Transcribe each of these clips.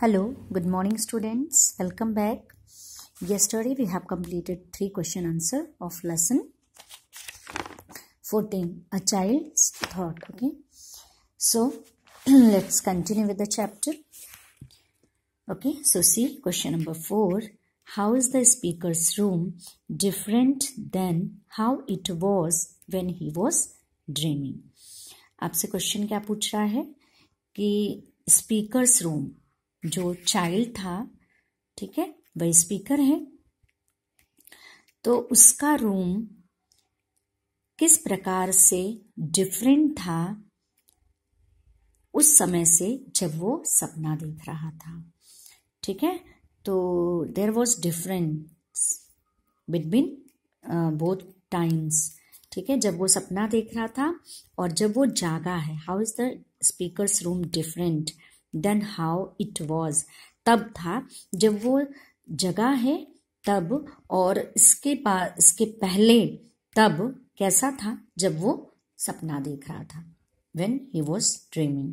Hello, good morning students. Welcome back. Yesterday we have completed three question answer of lesson 14 a child's thought okay. So let's continue with the chapter. Okay, so see question number 4 how is the speaker's room different than how it was when he was dreaming? आपसे question क्या पूछ रहा है कि speakers room जो child था ठीक है वह स्पीकर है तो उसका रूम किस प्रकार से डिफरेंट था उस समय से जब वो सपना देख रहा था ठीक है तो there was difference between both times ठीक है जब वो सपना देख रहा था और जब वो जागा है how is the speaker room different than how it was तब था जब वो जगह है तब और इसके पास इसके पहले तब कैसा था जब वो सपना देख रहा था वेन ही वॉज ड्रीमिंग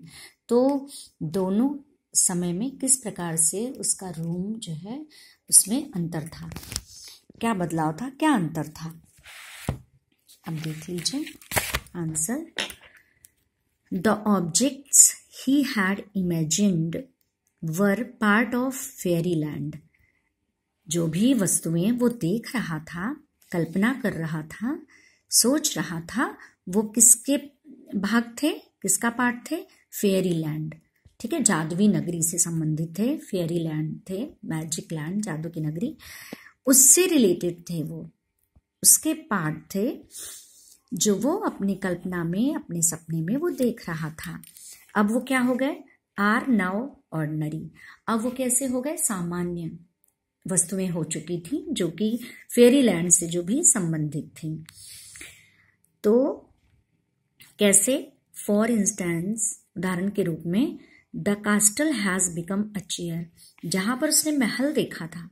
तो दोनों समय में किस प्रकार से उसका रूम जो है उसमें अंतर था क्या बदलाव था क्या अंतर था अब देख लीजिए answer the objects he had imagined were part of fairyland. जो भी वस्तुएं वो देख रहा था कल्पना कर रहा था सोच रहा था वो किसके भाग थे किसका पार्ट थे फेयरी लैंड ठीक है जादुई नगरी से संबंधित थे फेयरी लैंड थे मैजिक लैंड जादू की नगरी उससे रिलेटेड थे वो उसके पार्ट थे जो वो अपनी कल्पना में अपने सपने में वो देख रहा था अब वो क्या हो गए आर नाउ ऑर्डनरी अब वो कैसे हो गए सामान्य वस्तुएं हो चुकी थी जो कि फेरी लैंड से जो भी संबंधित थी तो कैसे फॉर इंस्टेंस उदाहरण के रूप में the castle has become a chair जहां पर उसने महल देखा था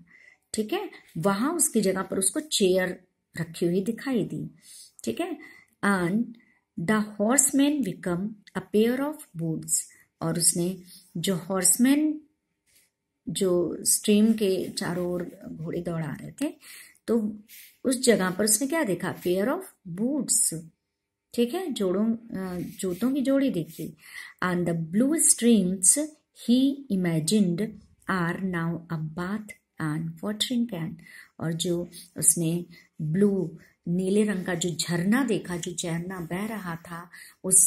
ठीक है वहां उसकी जगह पर उसको चेयर रखी हुई दिखाई दी ठीक है and the horseman become a pair of boots और उसने जो हॉर्समैन जो स्ट्रीम के चारों ओर घोड़े दौड़ा रहे थे तो उस जगह पर उसने क्या देखा पेयर ऑफ बूट्स ठीक है जोड़ों जूतों की जोड़ी देखी and the blue streams he imagined are now a bath and watering can और जो उसने ब्लू नीले रंग का जो झरना देखा जो झरना बह रहा था उस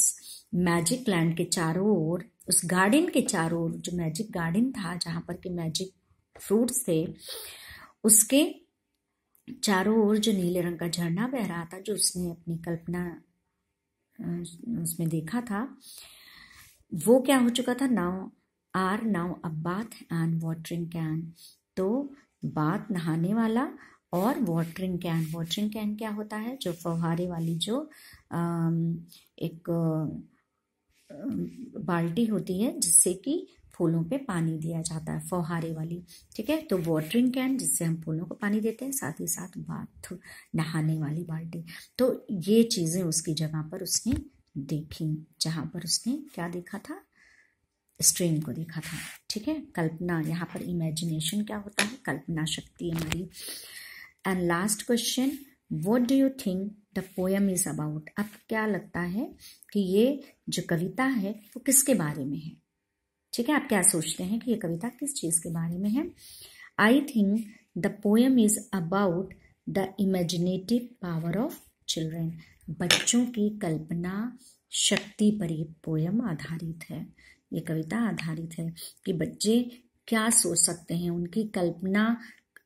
मैजिक लैंड के चारों ओर उस गार्डन के चारों ओर जो मैजिक गार्डन था जहाँ पर के मैजिक फ्रूट्स थे उसके चारों ओर जो नीले रंग का झरना बह रहा था जो उसने अपनी कल्पना उसमें देखा था वो क्या हो चुका था now are now a bath and watering can तो बाथ नहाने वाला और वाटरिंग कैन वाटरिंग कैन क्या होता है जो फव्वारे वाली जो एक बाल्टी होती है जिससे कि फूलों पे पानी दिया जाता है फव्वारे वाली ठीक है तो वाटरिंग कैन जिससे हम फूलों को पानी देते हैं साथ ही साथ बाथ नहाने वाली बाल्टी तो ये चीज़ें उसकी जगह पर उसने देखी जहाँ पर उसने क्या देखा था स्ट्रेन को देखा था ठीक है कल्पना यहाँ पर इमेजिनेशन क्या होता है कल्पना शक्ति हमारी and last question what do you think the poem is about अब क्या लगता है कि ये जो कविता है वो किसके बारे में है ठीक है आप क्या सोचते हैं कि ये कविता किस चीज़ के बारे में है I think the poem is about the imaginative power of children बच्चों की कल्पना शक्ति पर ये पोएम आधारित है ये कविता आधारित है कि बच्चे क्या सोच सकते हैं उनकी कल्पना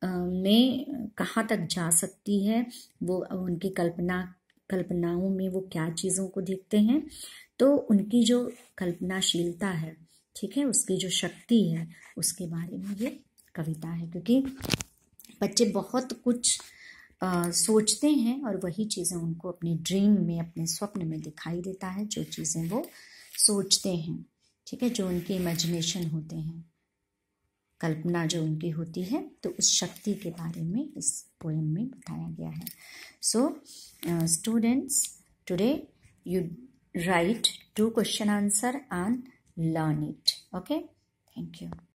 में कहाँ तक जा सकती है वो उनकी कल्पना कल्पनाओं में वो क्या चीज़ों को देखते हैं तो उनकी जो कल्पनाशीलता है ठीक है उसकी जो शक्ति है उसके बारे में ये कविता है क्योंकि बच्चे बहुत कुछ आ, सोचते हैं और वही चीज़ें उनको अपने ड्रीम में अपने स्वप्न में दिखाई देता है जो चीज़ें वो सोचते हैं ठीक है जो उनके इमेजिनेशन होते हैं कल्पना जो उनकी होती है तो उस शक्ति के बारे में इस पोएम में बताया गया है so students today you write two question answer and learn it okay thank you